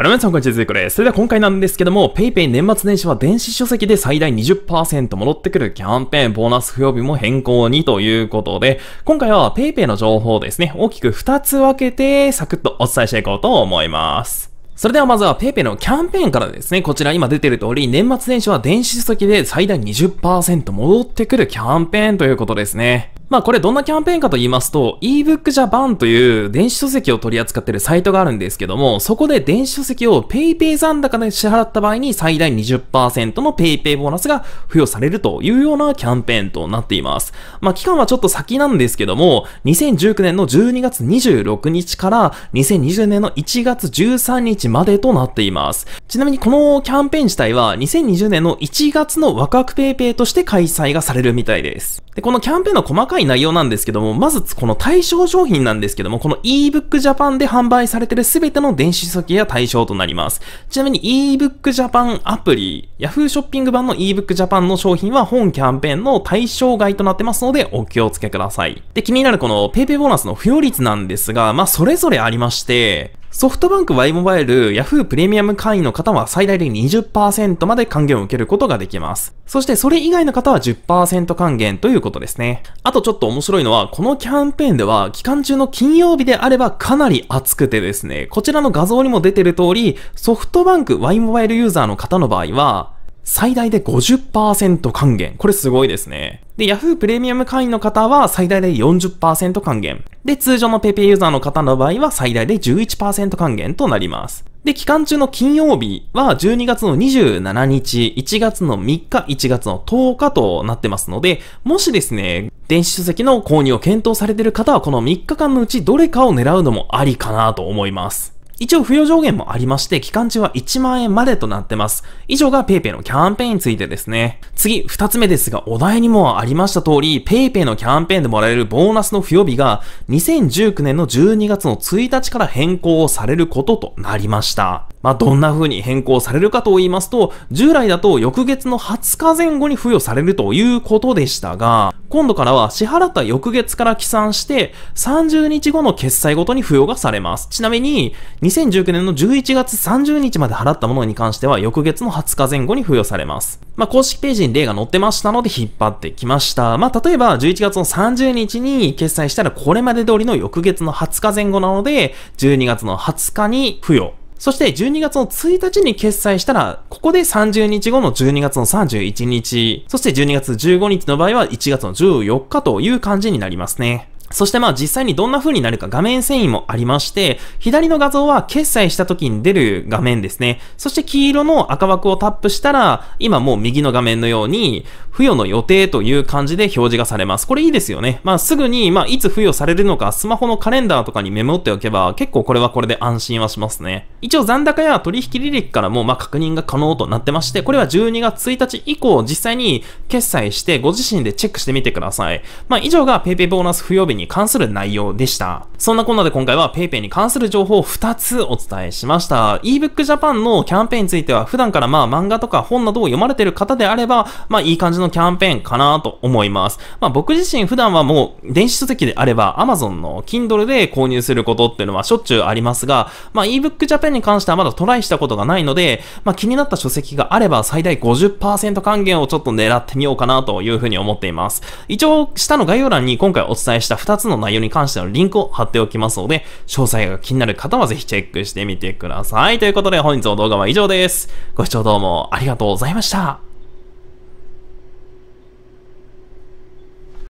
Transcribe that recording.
あら皆さんこんにちは、ついこです。それでは今回なんですけども、PayPay 年末年始は電子書籍で最大20%戻ってくるキャンペーン、ボーナス付与日も変更にということで、今回は PayPay の情報ですね、大きく2つ分けてサクッとお伝えしていこうと思います。それではまずは PayPay のキャンペーンからですね、こちら今出てる通り、年末年始は電子書籍で最大20%戻ってくるキャンペーンということですね。まあこれどんなキャンペーンかと言いますと、ebook Japan という電子書籍を取り扱ってるサイトがあるんですけども、そこで電子書籍を PayPay 残高で支払った場合に最大20%の PayPay ボーナスが付与されるというようなキャンペーンとなっています。まあ期間はちょっと先なんですけども、2019年の12月26日から2020年の1月13日までとなっています。ちなみにこのキャンペーン自体は2020年の1月のワクワク PayPay として開催がされるみたいです。で、このキャンペーンの細かい内容なんですけども、まずこの対象商品なんですけども、この ebook Japan で販売されてる全ての電子書籍が対象となります。ちなみに ebook Japan アプリ、Yahoo ショッピング版の ebook Japan の商品は本キャンペーンの対象外となってますので、お気をつけください。で、気になるこの PayPay ボーナスの付与率なんですが、まあ、それぞれありまして、ソフトバンク Y モバイル Yahoo プレミアム会員の方は最大で20%まで還元を受けることができます。そしてそれ以外の方は10%還元ということですね。あとちょっと面白いのは、このキャンペーンでは期間中の金曜日であればかなり暑くてですね、こちらの画像にも出てる通り、ソフトバンク Y モバイルユーザーの方の場合は、最大で50%還元。これすごいですね。で、Yahoo プレミアム会員の方は最大で40%還元。で、通常の PayPay ユーザーの方の場合は最大で11%還元となります。で、期間中の金曜日は12月の27日、1月の3日、1月の10日となってますので、もしですね、電子書籍の購入を検討されている方はこの3日間のうちどれかを狙うのもありかなと思います。一応付与上限もありまして、期間中は1万円までとなってます。以上が PayPay のキャンペーンについてですね。次、二つ目ですが、お題にもありました通り、PayPay のキャンペーンでもらえるボーナスの付与日が、2019年の12月の1日から変更されることとなりました。まあ、どんな風に変更されるかと言いますと、従来だと翌月の20日前後に付与されるということでしたが、今度からは支払った翌月から起算して、30日後の決済ごとに付与がされます。ちなみに、2019年の11月30日まで払ったものに関しては、翌月の20日前後に付与されます。まあ、公式ページに例が載ってましたので引っ張ってきました。まあ、例えば、11月の30日に決済したらこれまで通りの翌月の20日前後なので、12月の20日に付与そして12月の1日に決済したら、ここで30日後の12月の31日、そして12月15日の場合は1月の14日という感じになりますね。そしてまあ実際にどんな風になるか画面遷移もありまして、左の画像は決済した時に出る画面ですね。そして黄色の赤枠をタップしたら、今もう右の画面のように、付与の予定という感じで表示がされます。これいいですよね。まあ、すぐに、まあ、いつ付与されるのか、スマホのカレンダーとかにメモっておけば、結構これはこれで安心はしますね。一応、残高や取引履歴からも、まあ、確認が可能となってまして、これは12月1日以降、実際に決済して、ご自身でチェックしてみてください。まあ、以上が PayPay ボーナス付与日に関する内容でした。そんなこんなで今回は PayPay に関する情報を2つお伝えしました。ebook Japan のキャンペーンについては、普段からまあ、漫画とか本などを読まれている方であれば、まあ、いい感じじのキャンペーンかなと思います。まあ僕自身普段はもう電子書籍であれば Amazon の Kindle で購入することっていうのはしょっちゅうありますが、まあ ebook Japan に関してはまだトライしたことがないので、まあ気になった書籍があれば最大50%還元をちょっと狙ってみようかなというふうに思っています。一応下の概要欄に今回お伝えした2つの内容に関してのリンクを貼っておきますので、詳細が気になる方はぜひチェックしてみてください。ということで本日の動画は以上です。ご視聴どうもありがとうございました。